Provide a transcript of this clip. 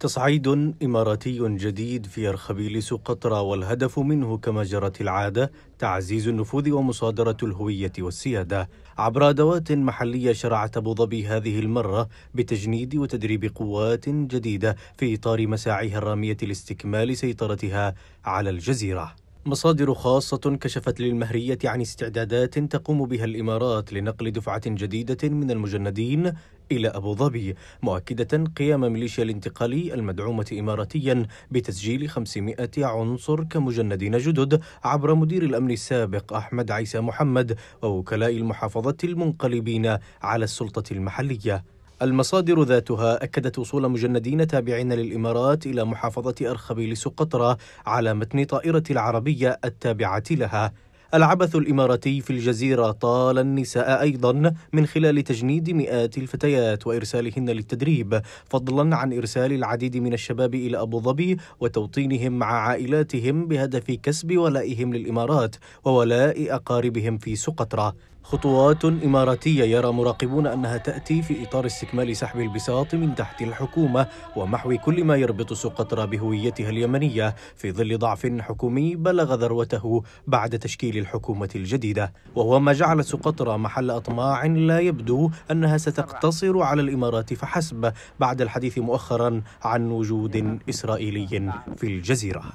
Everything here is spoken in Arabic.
تصعيد إماراتي جديد في أرخبيل سقطرى والهدف منه كما جرت العادة تعزيز النفوذ ومصادرة الهوية والسيادة عبر أدوات محلية شرعت أبو ظبي هذه المرة بتجنيد وتدريب قوات جديدة في إطار مساعيها الرامية لاستكمال سيطرتها على الجزيرة مصادر خاصة كشفت للمهرية عن استعدادات تقوم بها الإمارات لنقل دفعة جديدة من المجندين إلى أبو ظبي مؤكدة قيام ميليشيا الانتقالي المدعومة إماراتيا بتسجيل 500 عنصر كمجندين جدد عبر مدير الأمن السابق أحمد عيسى محمد ووكلاء المحافظة المنقلبين على السلطة المحلية المصادر ذاتها أكدت وصول مجندين تابعين للإمارات إلى محافظة أرخبيل سقطرى على متن طائرة العربية التابعة لها العبث الإماراتي في الجزيرة طال النساء أيضا من خلال تجنيد مئات الفتيات وإرسالهن للتدريب فضلا عن إرسال العديد من الشباب إلى أبو ظبي وتوطينهم مع عائلاتهم بهدف كسب ولائهم للإمارات وولاء أقاربهم في سقطرى خطوات إماراتية يرى مراقبون أنها تأتي في إطار استكمال سحب البساط من تحت الحكومة ومحو كل ما يربط سقطرى بهويتها اليمنية في ظل ضعف حكومي بلغ ذروته بعد تشكيل الحكومة الجديدة وهو ما جعل سقطرى محل أطماع لا يبدو أنها ستقتصر على الإمارات فحسب بعد الحديث مؤخرا عن وجود إسرائيلي في الجزيرة